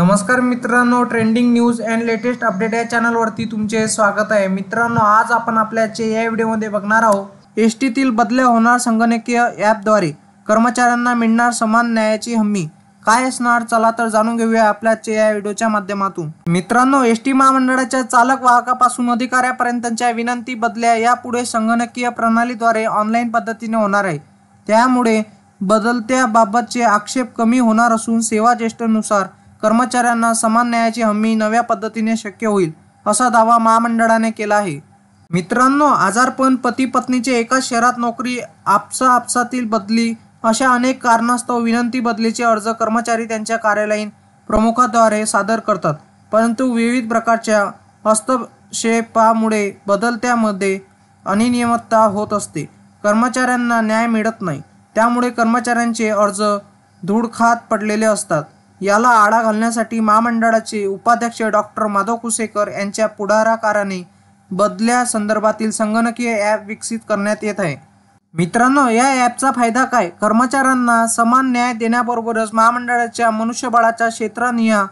नमस्कार मित्रांनो trending news and latest update या चॅनलवरती तुमचे स्वागत आहे मित्रांनो आज आपण आपल्या या मध्ये बघणार आहोत एस टीतील बदल्या होणार संगणकीय ॲपद्वारे कर्मचाऱ्यांना मिळणार समान न्यायाची हमी काय असणार चला तर जाणून घेऊया आपल्या या व्हिडिओच्या माध्यमातून मित्रांनो एस टी महामंडळाच्या चालक वाहकापासून अधिकाऱ्यापर्यंतच्या विनंती बदल्या यापुढे संगणकीय प्रणालीद्वारे ऑनलाईन पद्धतीने होणार आहे त्यामुळे बदलत्याबाबतचे आक्षेप कमी होणार असून सेवा ज्येष्ठनुसार कर्मचाऱ्यांना समान न्यायाची हमी नव्या पद्धतीने शक्य होईल असा दावा महामंडळाने केला आहे मित्रांनो आजारपण पती पत्नीचे एकाच शहरात नोकरी आपसा आपसातील बदली अशा अनेक कारणास्तव विनंती बदलीचे अर्ज कर्मचारी त्यांच्या कार्यालयीन प्रमुखाद्वारे सादर करतात परंतु विविध प्रकारच्या हस्तक्षेपामुळे बदलत्यामध्ये अनियमितता होत असते कर्मचाऱ्यांना न्याय मिळत नाही त्यामुळे कर्मचाऱ्यांचे अर्ज धूळखात पडलेले असतात याला आळा घालण्यासाठी महामंडळाचे उपाध्यक्ष डॉक्टर माधव कुसेकर यांच्या पुढाराकाराने बदल्या संदर्भातील संगणकीय ॲप विकसित करण्यात येत आहे मित्रांनो या ॲपचा फायदा काय कर्मचाऱ्यांना समान न्याय देण्याबरोबरच महामंडळाच्या मनुष्यबळाच्या क्षेत्रानिया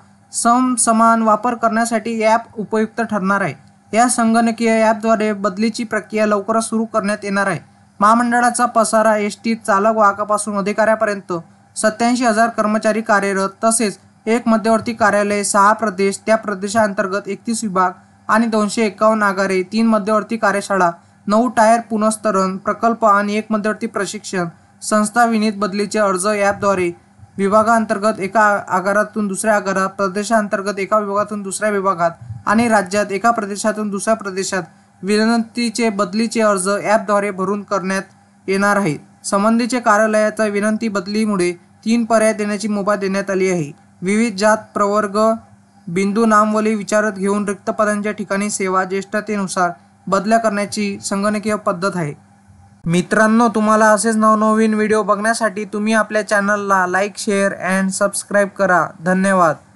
सम समान वापर करण्यासाठी ॲप उपयुक्त ठरणार आहे या संगणकीय ॲपद्वारे बदलीची प्रक्रिया लवकरच सुरू करण्यात येणार आहे महामंडळाचा पसारा एस टी चालक वाहकापासून अधिकाऱ्यापर्यंत सत्याऐंशी हजार कर्मचारी कार्यरत तसेच एक मध्यवर्ती कार्यालय सहा प्रदेश त्या प्रदेशांतर्गत एकतीस विभाग आणि दोनशे एकावन्न आगारे तीन मध्यवर्ती कार्यशाळा नऊ टायर पुनस्तरण प्रकल्प आणि एक मध्यवर्ती प्रशिक्षण संस्था विनीत बदलीचे अर्ज ॲपद्वारे विभागांतर्गत एका आगारातून दुसऱ्या आगारात प्रदेशांतर्गत एका विभागातून दुसऱ्या विभागात आणि राज्यात एका प्रदेशातून दुसऱ्या प्रदेशात विनंतीचे बदलीचे अर्ज ॲपद्वारे भरून करण्यात येणार आहेत संबंधीचे कार्यालयाच्या विनंती बदलीमुळे तीन पर्याय देण्याची मुभा देण्यात आली आहे विविध जात प्रवर्ग बिंदू नामवली विचारत घेऊन रिक्त पदांच्या ठिकाणी सेवा ज्येष्ठतेनुसार बदल्या करण्याची संगणकीय पद्धत आहे मित्रांनो तुम्हाला असेच नवनवीन व्हिडिओ बघण्यासाठी तुम्ही आपल्या चॅनलला लाईक शेअर अँड सबस्क्राईब करा धन्यवाद